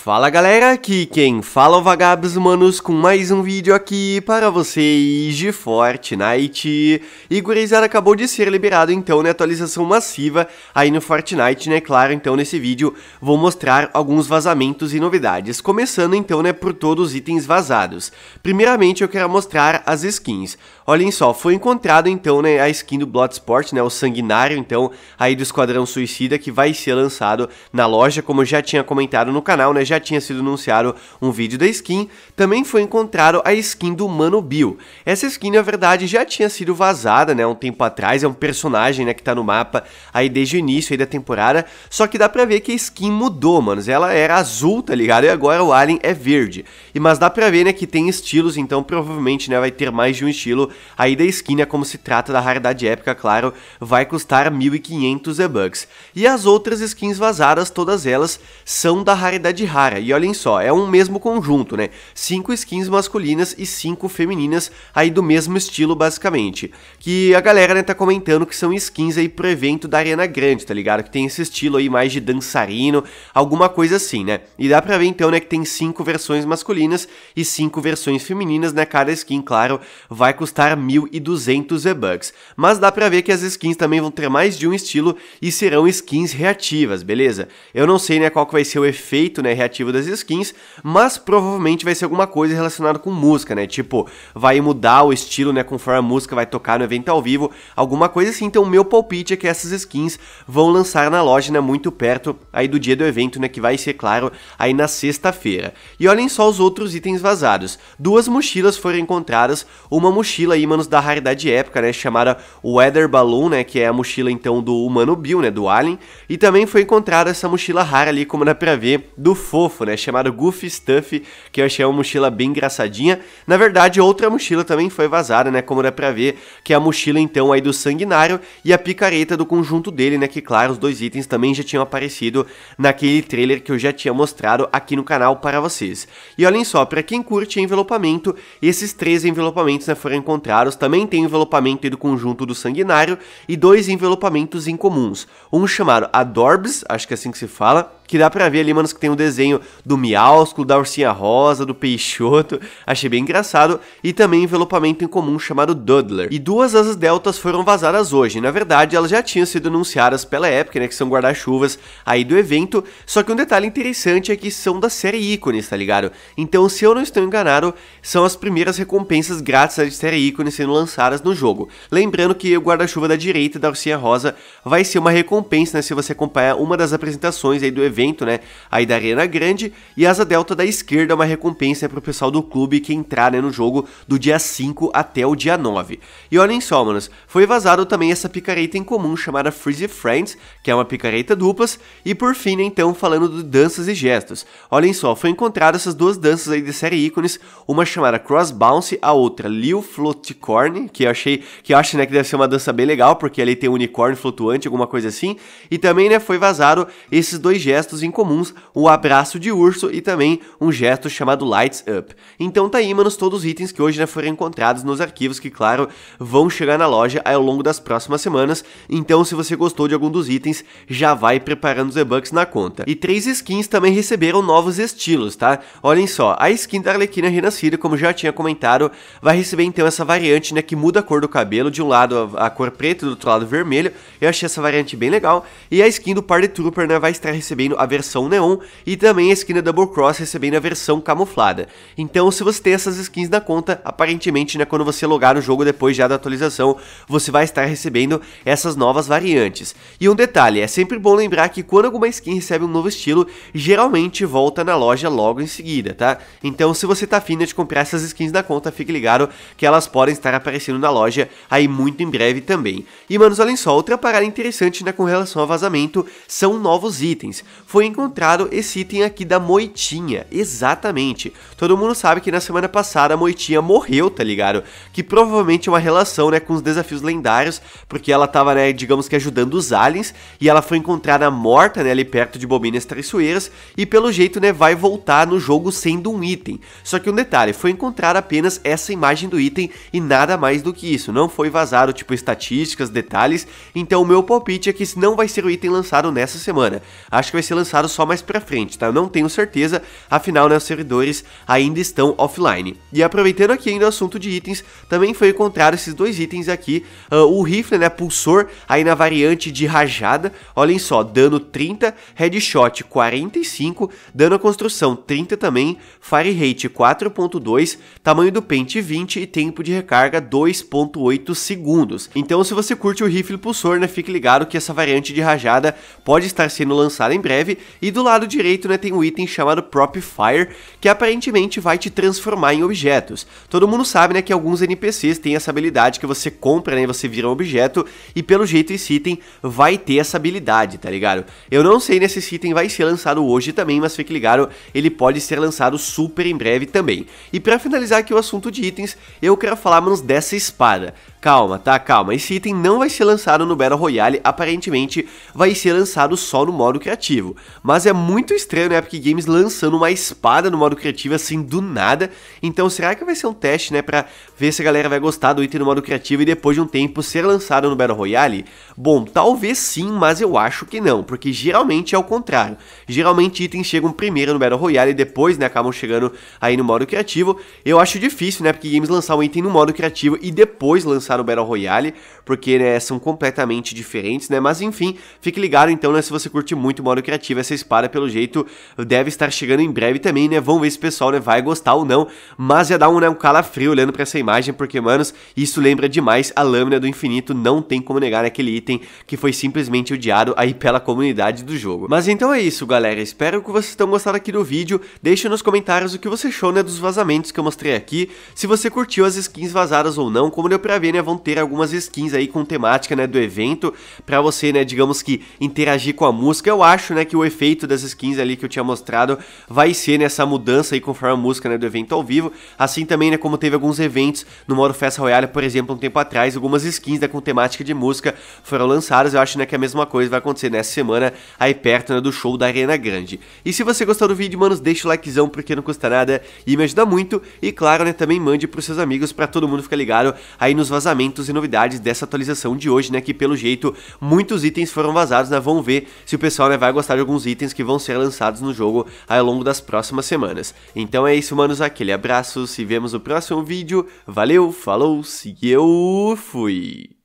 Fala galera, aqui quem fala é o Vagabos Manos com mais um vídeo aqui para vocês de Fortnite. E gurizada, acabou de ser liberado então, né, atualização massiva aí no Fortnite, né, claro, então nesse vídeo vou mostrar alguns vazamentos e novidades, começando então, né, por todos os itens vazados. Primeiramente eu quero mostrar as skins. Olhem só, foi encontrado então, né, a skin do Bloodsport, né, o sanguinário então aí do Esquadrão Suicida que vai ser lançado na loja, como eu já tinha comentado no canal, né, já tinha sido anunciado um vídeo da skin, também foi encontrado a skin do Mano Bill. Essa skin, na verdade, já tinha sido vazada, né, um tempo atrás, é um personagem, né, que tá no mapa aí desde o início aí da temporada, só que dá pra ver que a skin mudou, manos, ela era azul, tá ligado, e agora o Alien é verde. E mas dá pra ver, né, que tem estilos, então provavelmente, né, vai ter mais de um estilo aí da skin, né, como se trata da raridade épica, claro, vai custar 1500 e-bucks. E as outras skins vazadas, todas elas, são da raridade rara, rara. E olhem só, é um mesmo conjunto, né? Cinco skins masculinas e cinco femininas aí do mesmo estilo, basicamente. Que a galera, né, tá comentando que são skins aí pro evento da Arena Grande, tá ligado? Que tem esse estilo aí mais de dançarino, alguma coisa assim, né? E dá pra ver então, né, que tem cinco versões masculinas e cinco versões femininas, né? Cada skin, claro, vai custar 1.200 V-Bucks. Mas dá pra ver que as skins também vão ter mais de um estilo e serão skins reativas, beleza? Eu não sei, né, qual que vai ser o efeito, né, criativa das skins, mas provavelmente vai ser alguma coisa relacionada com música, né? Tipo, vai mudar o estilo, né? Conforme a música vai tocar no evento ao vivo, alguma coisa assim. Então, meu palpite é que essas skins vão lançar na loja, né? Muito perto aí do dia do evento, né? Que vai ser, claro, aí na sexta-feira. E olhem só os outros itens vazados. Duas mochilas foram encontradas, uma mochila aí, manos, da raridade épica, né? Chamada Weather Balloon, né? Que é a mochila então do humano Bill, né? Do Alien. E também foi encontrada essa mochila rara ali, como dá pra ver, do fofo, né? Chamado Goofy Stuff, que eu achei uma mochila bem engraçadinha. Na verdade, outra mochila também foi vazada, né? Como dá pra ver, que é a mochila então aí do Sanguinário e a picareta do conjunto dele, né? Que claro, os dois itens também já tinham aparecido naquele trailer que eu já tinha mostrado aqui no canal para vocês. E olhem só, para quem curte envelopamento, esses três envelopamentos né, foram encontrados. Também tem envelopamento do conjunto do Sanguinário e dois envelopamentos incomuns. Um chamado Adorbs, acho que é assim que se fala, que dá pra ver ali, manos, que tem um desenho do Miaúsculo, da Ursinha Rosa, do Peixoto. Achei bem engraçado. E também envelopamento em comum chamado Dudler. E duas asas deltas foram vazadas hoje. Na verdade, elas já tinham sido anunciadas pela época, né, que são guarda-chuvas aí do evento. Só que um detalhe interessante é que são da série ícones, tá ligado? Então, se eu não estou enganado, são as primeiras recompensas grátis da série ícones sendo lançadas no jogo. Lembrando que o guarda-chuva da direita da Ursinha Rosa vai ser uma recompensa, né, se você acompanhar uma das apresentações aí do evento evento, né, aí da Arena Grande, e Asa Delta da esquerda, uma recompensa para o pessoal do clube que entrar né, no jogo do dia 5 até o dia 9. E olhem só, manos, foi vazado também essa picareta em comum chamada Freezy Friends, que é uma picareta duplas, e por fim, né, então, falando de danças e gestos. Olhem só, foi encontrado essas duas danças aí de série ícones, uma chamada Cross Bounce, a outra Liu Floticorn, que eu achei, que eu acho, né, que deve ser uma dança bem legal, porque ali tem um unicórnio flutuante, alguma coisa assim, e também, né, foi vazado esses dois gestos gestos incomuns, o abraço de urso e também um gesto chamado Lights Up. Então tá aí, manos, todos os itens que hoje né, foram encontrados nos arquivos que, claro, vão chegar na loja ao longo das próximas semanas. Então, se você gostou de algum dos itens, já vai preparando os e-bucks na conta. E três skins também receberam novos estilos, tá? Olhem só, a skin da Arlequina Renascida, como já tinha comentado, vai receber então essa variante, né, que muda a cor do cabelo, de um lado a, cor preta, do outro lado vermelho. Eu achei essa variante bem legal. E a skin do Party Trooper, né, vai estar recebendo a versão neon e também a skin da Double Cross recebendo a versão camuflada. Então se você tem essas skins na conta, aparentemente né, quando você logar no jogo depois já da atualização, você vai estar recebendo essas novas variantes. E um detalhe, é sempre bom lembrar que quando alguma skin recebe um novo estilo, geralmente volta na loja logo em seguida, tá? Então se você tá afim né, de comprar essas skins na conta, fique ligado que elas podem estar aparecendo na loja aí muito em breve também. E manos, olhem só, outra parada interessante né, com relação ao vazamento são novos itens foi encontrado esse item aqui da Moitinha, exatamente. Todo mundo sabe que na semana passada a Moitinha morreu, tá ligado? Que provavelmente é uma relação, né, com os desafios lendários, porque ela tava, né, digamos que ajudando os aliens, e ela foi encontrada morta, né, ali perto de bobinas Traiçoeiras, e pelo jeito, né, vai voltar no jogo sendo um item. Só que um detalhe, foi encontrada apenas essa imagem do item e nada mais do que isso, não foi vazado, tipo, estatísticas, detalhes, então o meu palpite é que isso não vai ser o item lançado nessa semana. Acho que vai ser lançado só mais pra frente, tá? Eu não tenho certeza, afinal, né, os servidores ainda estão offline. E aproveitando aqui ainda o assunto de itens, também foi encontrado esses dois itens aqui, uh, o rifle, né, pulsor, aí na variante de rajada, olhem só, dano 30, headshot 45, dano à construção 30 também, fire rate 4.2, tamanho do pente 20 e tempo de recarga 2.8 segundos. Então, se você curte o rifle pulsor, né, fique ligado que essa variante de rajada pode estar sendo lançada em breve, e do lado direito né, tem um item chamado Prop Fire, que aparentemente vai te transformar em objetos. Todo mundo sabe né, que alguns NPCs têm essa habilidade que você compra né, e você vira um objeto, e pelo jeito esse item vai ter essa habilidade, tá ligado? Eu não sei né, se esse item vai ser lançado hoje também, mas fique ligado, ele pode ser lançado super em breve também. E para finalizar aqui o assunto de itens, eu quero falar, manos, dessa espada. Calma, tá? Calma. Esse item não vai ser lançado no Battle Royale, aparentemente vai ser lançado só no modo criativo. Mas é muito estranho né, Epic Games lançando uma espada no modo criativo assim do nada. Então será que vai ser um teste, né, para ver se a galera vai gostar do item no modo criativo e depois de um tempo ser lançado no Battle Royale? Bom, talvez sim, mas eu acho que não, porque geralmente é o contrário. Geralmente itens chegam primeiro no Battle Royale e depois, né, acabam chegando aí no modo criativo. Eu acho difícil, né, Epic Games lançar um item no modo criativo e depois lançar no Battle Royale, porque né, são completamente diferentes, né? Mas enfim, fique ligado então, né, se você curte muito o modo criativo atrativa essa espada, pelo jeito deve estar chegando em breve também, né? Vamos ver se o pessoal né, vai gostar ou não, mas ia dar um, né, um calafrio olhando para essa imagem, porque, manos, isso lembra demais a lâmina do infinito, não tem como negar aquele item que foi simplesmente odiado aí pela comunidade do jogo. Mas então é isso, galera, espero que vocês tenham gostado aqui do vídeo, deixe nos comentários o que você achou, né, dos vazamentos que eu mostrei aqui, se você curtiu as skins vazadas ou não, como deu pra ver, né, vão ter algumas skins aí com temática, né, do evento, pra você, né, digamos que interagir com a música, eu acho, né, que o efeito das skins ali que eu tinha mostrado vai ser nessa mudança aí conforme a música né, do evento ao vivo. Assim também, né, como teve alguns eventos no modo Festa Royale, por exemplo, um tempo atrás, algumas skins né, com temática de música foram lançadas. Eu acho né, que a mesma coisa vai acontecer nessa semana aí perto né, do show da Arena Grande. E se você gostou do vídeo, manos, deixa o likezão porque não custa nada e me ajuda muito. E claro, né, também mande os seus amigos para todo mundo ficar ligado aí nos vazamentos e novidades dessa atualização de hoje, né, que pelo jeito muitos itens foram vazados, né, vamos ver se o pessoal né, vai gostar de alguns itens que vão ser lançados no jogo ao longo das próximas semanas. Então é isso, manos, aquele abraço, se vemos no próximo vídeo, valeu, falou, se eu fui!